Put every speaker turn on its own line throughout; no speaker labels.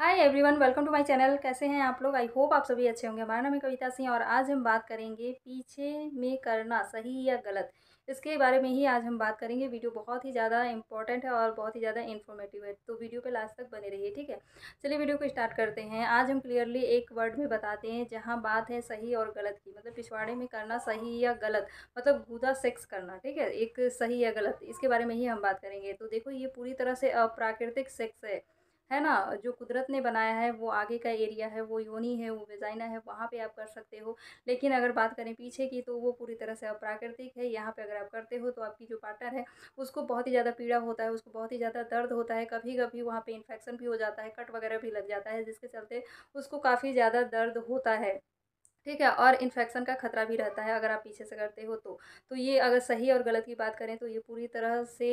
Hi everyone welcome to my channel कैसे हैं आप लोग आई होप आप सभी अच्छे होंगे हमारा नाम है कविता सिंह और आज हम बात करेंगे पीछे में करना सही या गलत इसके बारे में ही आज हम बात करेंगे वीडियो बहुत ही ज़्यादा इंपॉर्टेंट है और बहुत ही ज़्यादा इन्फॉर्मेटिव है तो वीडियो पे लास्ट तक बने रहिए ठीक है चलिए वीडियो को स्टार्ट करते हैं आज हम क्लियरली एक वर्ड में बताते हैं जहाँ बात है सही और गलत की मतलब पिछवाड़े में करना सही या गलत मतलब गुदा सेक्स करना ठीक है एक सही या गलत इसके बारे में ही हम बात करेंगे तो देखो ये पूरी तरह से अप्राकृतिक सेक्स है है ना जो कुदरत ने बनाया है वो आगे का एरिया है वो योनी है वो वेजाइना है वहाँ पे आप कर सकते हो लेकिन अगर बात करें पीछे की तो वो पूरी तरह से अप्राकृतिक है यहाँ पे अगर आप करते हो तो आपकी जो पार्टनर है उसको बहुत ही ज़्यादा पीड़ा होता है उसको बहुत ही ज़्यादा दर्द होता है कभी कभी वहाँ पर इन्फेक्शन भी हो जाता है कट वगैरह भी लग जाता है जिसके चलते उसको काफ़ी ज़्यादा दर्द होता है ठीक है और इन्फेक्शन का खतरा भी रहता है अगर आप पीछे से करते हो तो तो ये अगर सही और गलत की बात करें तो ये पूरी तरह से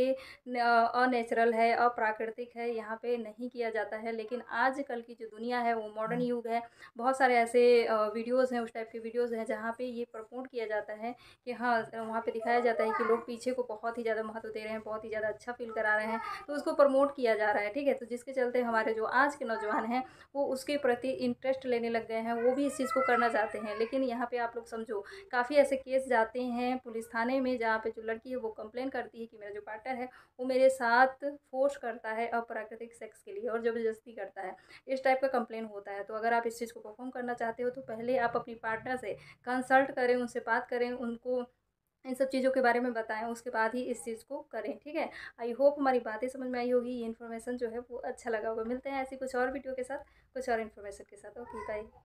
अनेचुरल है अप्राकृतिक है यहाँ पे नहीं किया जाता है लेकिन आजकल की जो दुनिया है वो मॉडर्न हाँ। युग है बहुत सारे ऐसे वीडियोस हैं उस टाइप के वीडियोस हैं जहाँ पे ये प्रमोट किया जाता है कि हाँ वहाँ पर दिखाया जाता है कि लोग पीछे को बहुत ही ज़्यादा महत्व दे रहे हैं बहुत ही ज़्यादा अच्छा फील करा रहे हैं तो उसको प्रमोट किया जा रहा है ठीक है तो जिसके चलते हमारे जो आज के नौजवान हैं वो उसके प्रति इंटरेस्ट लेने लग गए हैं वो भी इस चीज़ को करना चाहते हैं हैं लेकिन यहाँ पे आप लोग समझो काफ़ी ऐसे केस जाते हैं पुलिस थाने में जहाँ पे जो लड़की है वो कंप्लेन करती है कि मेरा जो पार्टनर है वो मेरे साथ फोर्स करता है अप्राकृतिक सेक्स के लिए और ज़बरदस्ती करता है इस टाइप का कंप्लेन होता है तो अगर आप इस चीज़ को परफॉर्म करना चाहते हो तो पहले आप अपनी पार्टनर से कंसल्ट करें उनसे बात करें उनको इन सब चीज़ों के बारे में बताएं उसके बाद ही इस चीज़ को करें ठीक है आई होप हमारी बातें समझ में आई होगी ये इन्फॉर्मेशन जो है वो अच्छा लगा होगा मिलते हैं ऐसी कुछ और वीडियो के साथ कुछ और इन्फॉर्मेशन के साथ ओके बाय